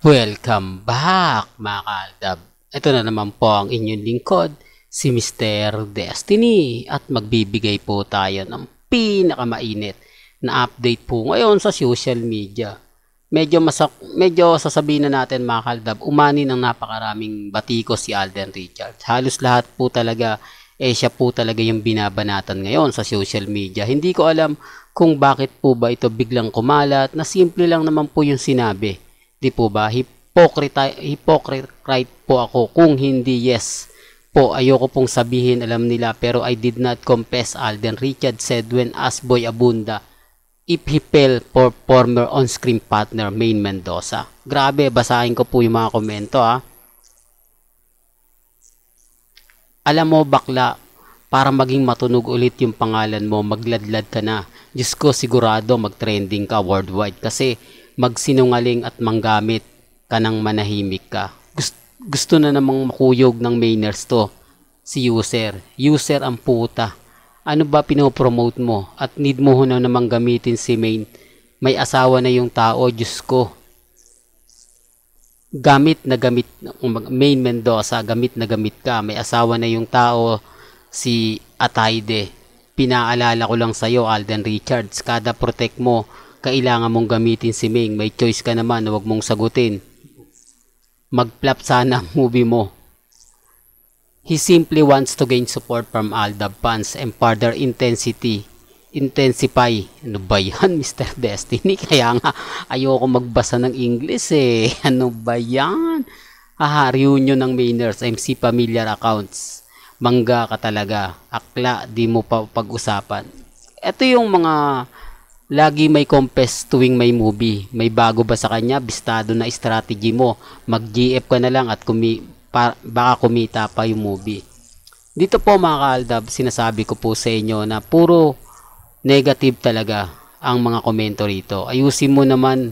Welcome back mga kaaldab. Ito na naman po ang inyong lingkod, si Mr. Destiny at magbibigay po tayo ng pinakamainit na update po ngayon sa social media. Medyo, masak medyo sasabihin na natin mga kaaldab, umani ng napakaraming batiko si Alden Richards. Halos lahat po talaga eh siya po talaga yung binabanatan ngayon sa social media. Hindi ko alam kung bakit po ba ito biglang kumalat na simple lang naman po yung sinabi Di po ba? Hipokrita, hipokrite po ako kung hindi yes po ayoko pong sabihin alam nila pero I did not confess Alden Richard said when asked Boy Abunda if he fell for former on-screen partner Main Mendoza. Grabe, basahin ko po yung mga komento ha. Ah. Alam mo bakla, para maging matunog ulit yung pangalan mo, magladlad ka na. Diyos ko, sigurado mag-trending ka worldwide kasi magsinungaling at manggamit ka kanang manahimik ka. Gusto, gusto na namang makuyog ng mainers to si user. User ang puta. Ano ba pinopromote mo? At need mo na namang gamitin si main. May asawa na yung tao, Diyos ko. Gamit na gamit, main Mendoza, gamit na gamit ka. May asawa na yung tao, si Atayde. Pinaalala ko lang sa'yo, Alden Richards, kada protect mo, kailangan mong gamitin si Ming. May choice ka naman na huwag mong sagutin. Mag-flop sana ang movie mo. He simply wants to gain support from Aldab fans and further intensity intensify. Ano ba yan, Mr. Destiny? Kaya nga, ayoko magbasa ng English eh. Ano ba yan? Ah, reunion ng Mainers, MC Familiar Accounts. Mangga ka talaga. Akla, di mo pa pag-usapan. Ito yung mga Lagi may compass tuwing may movie. May bago ba sa kanya? Bistado na strategy mo. Mag-GF ka na lang at kumi pa, baka kumita pa yung movie. Dito po mga kaaldab, sinasabi ko po sa inyo na puro negative talaga ang mga komento rito. Ayusin mo naman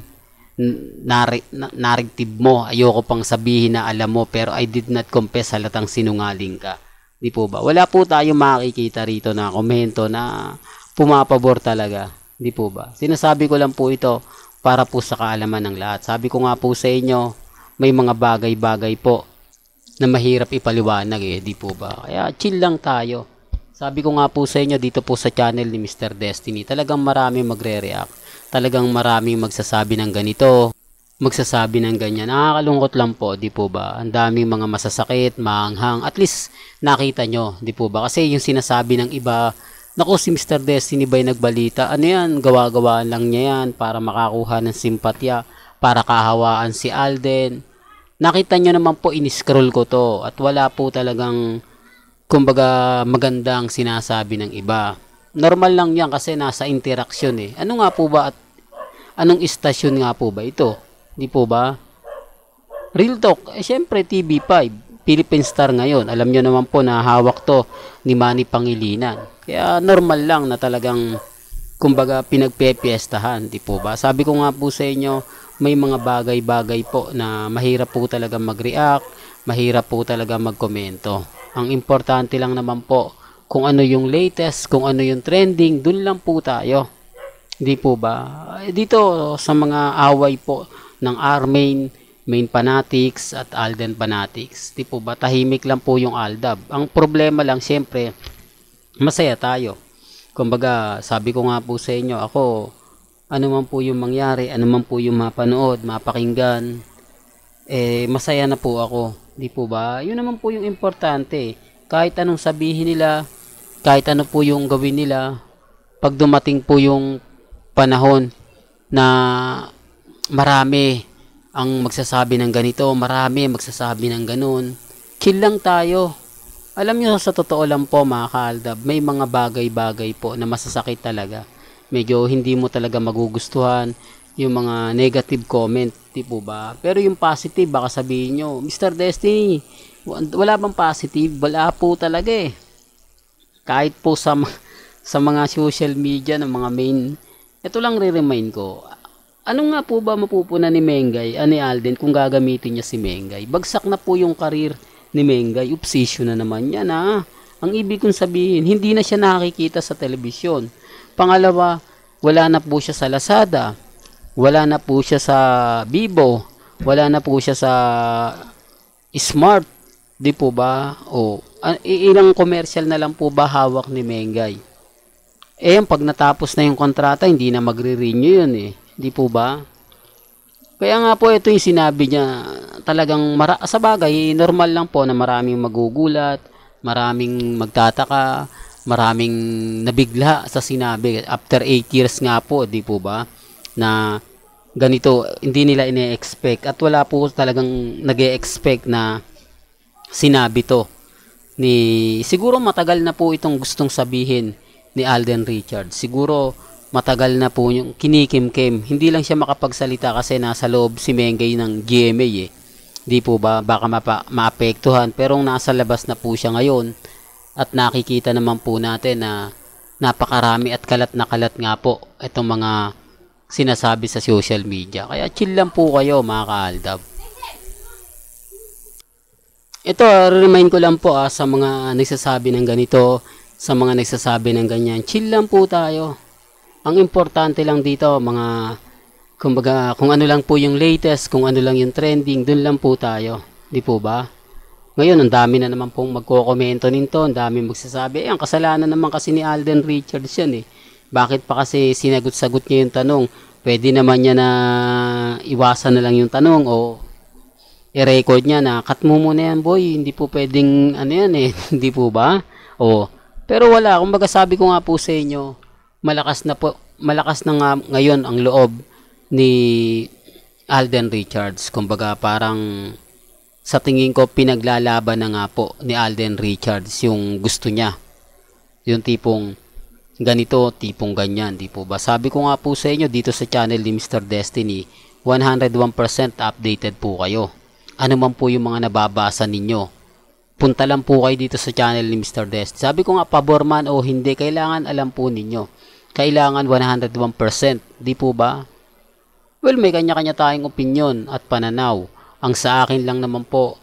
nari, narrative mo. Ayoko pang sabihin na alam mo pero I did not confess halatang sinungaling ka. Di po ba? Wala po tayong makikita rito na komento na pumapabor talaga hindi po ba? Sinasabi ko lang po ito para po sa kaalaman ng lahat. Sabi ko nga po sa inyo, may mga bagay-bagay po na mahirap ipaliwanag eh, di po ba? Kaya chill lang tayo. Sabi ko nga po sa inyo dito po sa channel ni Mr. Destiny, talagang marami magre-react. Talagang maraming magsasabi ng ganito, magsasabi ng ganyan. Nakakalungkot lang po, di po ba? Ang daming mga masasakit, maanghang. At least nakita nyo, di po ba? Kasi yung sinasabi ng iba, Nako si Mr. Destiny ba'y nagbalita? Ano yan? Gawa-gawa lang niya yan para makakuha ng simpatya, para kahawaan si Alden. Nakita nyo naman po, in-scroll ko to at wala po talagang kumbaga magandang sinasabi ng iba. Normal lang yan kasi nasa interaksyon eh. Ano nga po ba at anong istasyon nga po ba ito? Hindi po ba? Real Talk, eh syempre TV5, Philippine Star ngayon. Alam nyo naman po na hawak to ni Manny Pangilinan. Kaya normal lang na talagang kumbaga pinagpepiestahan, di po ba? Sabi ko nga po sa inyo, may mga bagay-bagay po na mahirap po talaga mag-react, mahirap po talaga magkomento. Ang importante lang naman po kung ano yung latest, kung ano yung trending, dun lang po tayo. Di po ba? Eh, dito sa mga away po ng Armain, Main Fanatics at Alden Fanatics. Di po ba? Tahimik lang po yung Aldab. Ang problema lang, siyempre, masaya tayo. Kumbaga, sabi ko nga po sa inyo, ako, ano man po yung mangyari, ano man po yung mapanood, mapakinggan, eh, masaya na po ako. Di po ba? Yun naman po yung importante. Kahit anong sabihin nila, kahit ano po yung gawin nila, pag dumating po yung panahon na marami ang magsasabi ng ganito, marami magsasabi ng ganun, kill lang tayo alam nyo, sa totoo lang po mga kaaldab, may mga bagay-bagay po na masasakit talaga. Medyo hindi mo talaga magugustuhan yung mga negative comment, di po ba? Pero yung positive, baka sabihin nyo, Mr. Destiny, wala bang positive? Wala po talaga eh. Kahit po sa, sa mga social media ng mga main, ito lang re-remind ko, ano nga po ba mapupuna ni Mengay, ani ah, Alden, kung gagamitin niya si Mengay? Bagsak na po yung career ni Mengay, obsession na naman yan ha. Ang ibig kong sabihin, hindi na siya nakikita sa telebisyon. Pangalawa, wala na po siya sa Lazada. Wala na po siya sa Bibo. Wala na po siya sa Smart. Di po ba? O, ah, ilang commercial na lang po ba hawak ni Mengay? Eh, pag natapos na yung kontrata, hindi na magre-renew yun eh. Di po ba? Kaya nga po ito yung sinabi niya, talagang mara- sa bagay, normal lang po na maraming magugulat, maraming magtataka, maraming nabigla sa sinabi. After 8 years nga po, di po ba, na ganito, hindi nila ine-expect at wala po talagang nag expect na sinabi to ni siguro matagal na po itong gustong sabihin ni Alden Richard. Siguro matagal na po yung kinikimkim. Hindi lang siya makapagsalita kasi nasa loob si Mengay ng GMA eh. Hindi po ba baka maapektuhan pero nasa labas na po siya ngayon at nakikita naman po natin na napakarami at kalat na kalat nga po itong mga sinasabi sa social media. Kaya chill lang po kayo mga kaaldab. Ito, remind ko lang po ah, sa mga nagsasabi ng ganito, sa mga nagsasabi ng ganyan, chill lang po tayo ang importante lang dito mga kumbaga kung ano lang po yung latest, kung ano lang yung trending, doon lang po tayo. Di po ba? Ngayon, ang dami na naman pong magkokomento nito, ang dami magsasabi, eh, ang kasalanan naman kasi ni Alden Richards yan eh. Bakit pa kasi sinagot-sagot niya yung tanong? Pwede naman niya na iwasan na lang yung tanong o i-record niya na cut mo muna yan boy, hindi po pwedeng ano yan eh, hindi po ba? O, pero wala, kumbaga sabi ko nga po sa inyo, malakas na po malakas na nga ngayon ang loob ni Alden Richards. Kumbaga parang sa tingin ko pinaglalaban na nga po ni Alden Richards yung gusto niya. Yung tipong ganito, tipong ganyan, di po ba? Sabi ko nga po sa inyo dito sa channel ni Mr. Destiny, 101% updated po kayo. Ano man po yung mga nababasa ninyo punta lang po kayo dito sa channel ni Mr. Dest. Sabi ko nga, pabor man o hindi, kailangan alam po ninyo. Kailangan 101%, di po ba? Well, may kanya-kanya tayong opinion at pananaw. Ang sa akin lang naman po,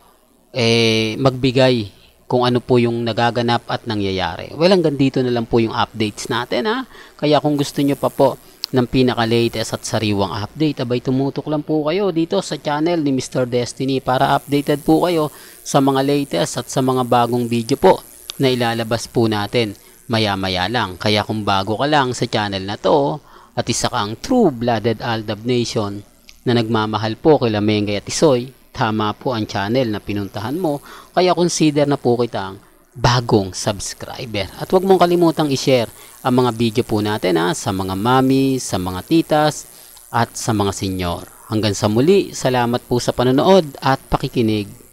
eh, magbigay kung ano po yung nagaganap at nangyayari. Well, hanggang dito na lang po yung updates natin ha. Kaya kung gusto nyo pa po, ng pinaka-latest at sariwang update. Abay tumutok lang po kayo dito sa channel ni Mr. Destiny para updated po kayo sa mga latest at sa mga bagong video po na ilalabas po natin maya-maya lang. Kaya kung bago ka lang sa channel na to at isa kang true-blooded Aldab Nation na nagmamahal po kay Lamengay at Isoy, tama po ang channel na pinuntahan mo kaya consider na po kitang bagong subscriber. At huwag mong kalimutang i-share ang mga video po natin ha, ah, sa mga mami, sa mga titas, at sa mga senyor. Hanggang sa muli, salamat po sa panonood at pakikinig.